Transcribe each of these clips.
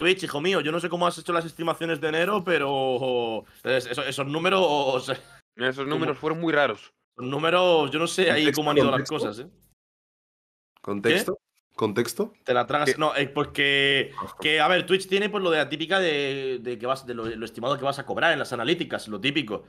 Twitch, hijo mío, yo no sé cómo has hecho las estimaciones de enero, pero esos, números... Esos números fueron muy raros. Números, yo no sé ahí cómo han ido las cosas, ¿eh? ¿Contexto? ¿Contexto? Te la tragas. No, eh, porque. Que, a ver, Twitch tiene pues lo de la típica de, que vas, de lo, estimado que vas a cobrar en las analíticas, lo típico.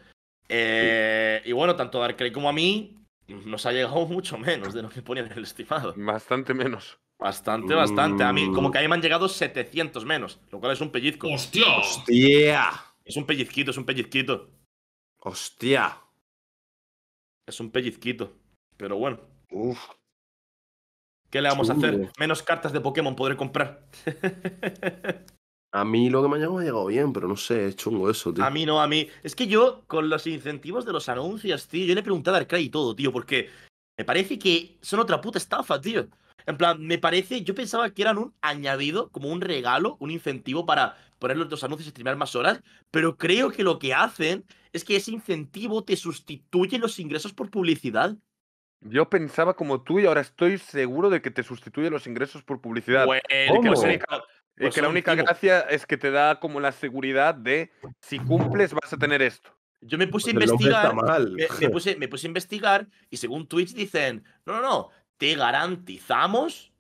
Eh, y bueno, tanto a Darkrai como a mí nos ha llegado mucho menos de lo que ponían en el estimado. Bastante menos. Bastante, bastante. A mí, como mm. que mí me han llegado 700 menos, lo cual es un pellizco. ¡Hostia! ¡Hostia! Es un pellizquito, es un pellizquito. ¡Hostia! Es un pellizquito. Pero bueno. Uf. ¿Qué le vamos a hacer? Menos cartas de Pokémon podré comprar. a mí lo que me ha llegado ha llegado bien, pero no sé, es chungo eso, tío. A mí no, a mí. Es que yo, con los incentivos de los anuncios, tío, yo le he preguntado al Arcade y todo, tío, porque me parece que son otra puta estafa, tío. En plan, me parece, yo pensaba que eran un añadido, como un regalo, un incentivo para poner los dos anuncios y streamear más horas, pero creo que lo que hacen es que ese incentivo te sustituye los ingresos por publicidad. Yo pensaba como tú y ahora estoy seguro de que te sustituye los ingresos por publicidad. Bueno, pues que, la única, gracia es que te da como la seguridad de si cumples vas a tener esto. Yo me puse a pues investigar. me, puse, a investigar y según Twitch dicen: no, no, no, te garantizamos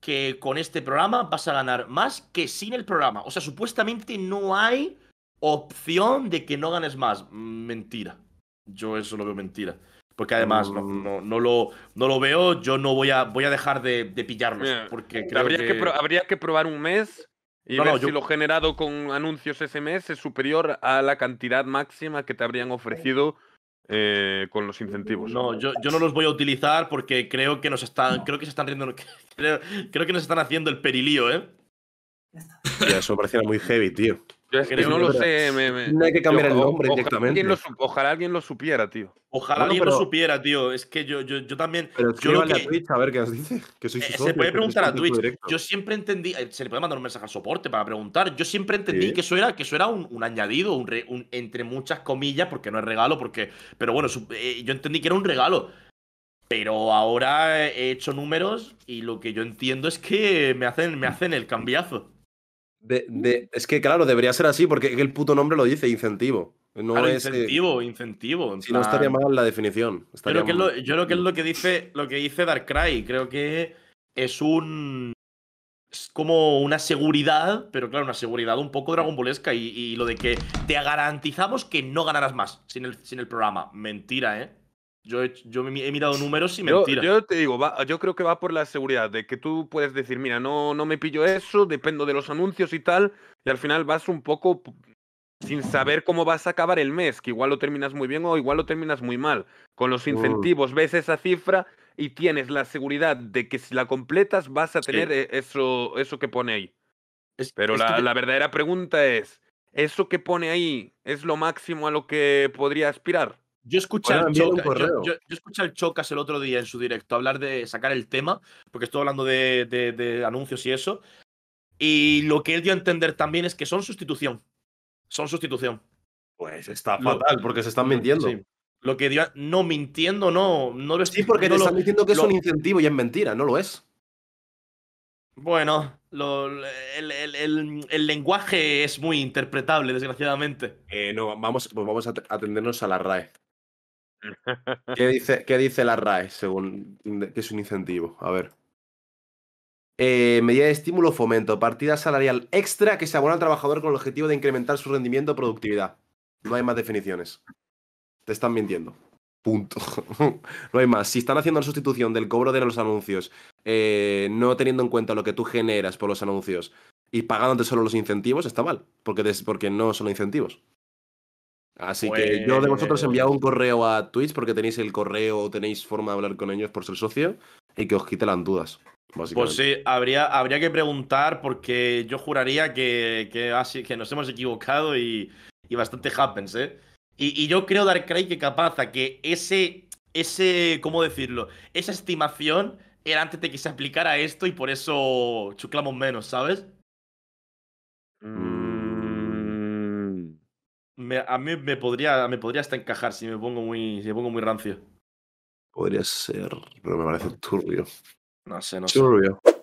que con este programa vas a ganar más que sin el programa. O sea, supuestamente no hay opción de que no ganes más. Mentira. Yo eso lo veo mentira. Porque además no, mm. no, no, lo, no lo veo, yo no voy a, voy a dejar de, de Porque eh, habría, que... habría que probar un mes y ver si lo generado con anuncios ese mes es superior a la cantidad máxima que te habrían ofrecido eh, con los incentivos. No, yo, no los voy a utilizar porque creo que nos están, creo que se están riendo, creo, que nos están haciendo el perilío, ¿eh? Ya, eso pareciera muy heavy, tío no lo sé. No hay que cambiar el nombre ojalá directamente. Alguien lo, ojalá alguien lo supiera, tío. Ojalá alguien lo supiera, tío. Es que yo, yo, yo también. Pero yo que... a Twitch a ver qué os dice. Que soy eh, se puede preguntar a Twitch. Yo siempre entendí. Eh, se le puede mandar un mensaje al soporte para preguntar. Yo siempre entendí que eso era, que eso era un, añadido, un, entre muchas comillas, porque no es regalo, porque. Pero bueno, eh, yo entendí que era un regalo. Pero ahora he hecho números y lo que yo entiendo es que me hacen, me hacen el cambiazo es que, claro, debería ser así porque el puto nombre lo dice, incentivo. No es, incentivo, incentivo. Si no estaría mal la definición. yo, creo que yo es lo que dice, lo que dice Darkrai. Creo que es un. Es como una seguridad, pero claro, una seguridad un poco dragonbolesca. Y, y lo de que te garantizamos que no ganarás más sin sin el programa. Mentira, ¿eh? Yo he, he mirado números y mentira Yo, yo te digo, va, yo creo que va por la seguridad, de que tú puedes decir, mira, no, no me pillo eso, dependo de los anuncios y tal, y al final vas un poco sin saber cómo vas a acabar el mes, que igual lo terminas muy bien o igual lo terminas muy mal. Con los incentivos ves esa cifra y tienes la seguridad de que si la completas vas a tener eh, eso, eso que pone ahí. Pero la verdadera pregunta es, ¿eso que pone ahí es lo máximo a lo que podría aspirar? Yo escuché, al Chocas, yo, el otro día en su directo hablar de sacar el tema, porque estuvo hablando de, anuncios y eso. Y lo que él dio a entender también es que son sustitución. Son sustitución. Pues está fatal, porque se están mintiendo. Lo que dio. no, mintiendo, no. no lo estoy, sí, porque no te están diciendo que es un incentivo y es mentira, no lo es. Bueno, el, lenguaje es muy interpretable, desgraciadamente. Eh, no, vamos, pues vamos a atendernos a la RAE. ¿Qué dice, qué dice la RAE según que es un incentivo? A ver. Eh, medida de estímulo fomento, partida salarial extra que se abona al trabajador con el objetivo de incrementar su rendimiento o productividad. No hay más definiciones. Te están mintiendo. Punto. no hay más. Si están haciendo la sustitución del cobro de los anuncios, eh, no teniendo en cuenta lo que tú generas por los anuncios y pagándote solo los incentivos, está mal, porque, porque no son incentivos. Así que yo de vosotros enviado un correo a Twitch porque tenéis el correo o tenéis forma de hablar con ellos por ser socio y que os quite las dudas. Pues sí, habría, habría que preguntar porque yo juraría que, que, así, que nos hemos equivocado y, y bastante happens, ¿eh? Y, y, yo creo, Darkrai, que capaz a que ese, ese, ¿cómo decirlo? Esa estimación era antes de que se aplicara esto y por eso chuclamos menos, ¿sabes? a mí me podría, me podría hasta encajar si me pongo muy, si pongo muy rancio. Podría ser, pero me parece turbio. No sé, no sé. Turbio.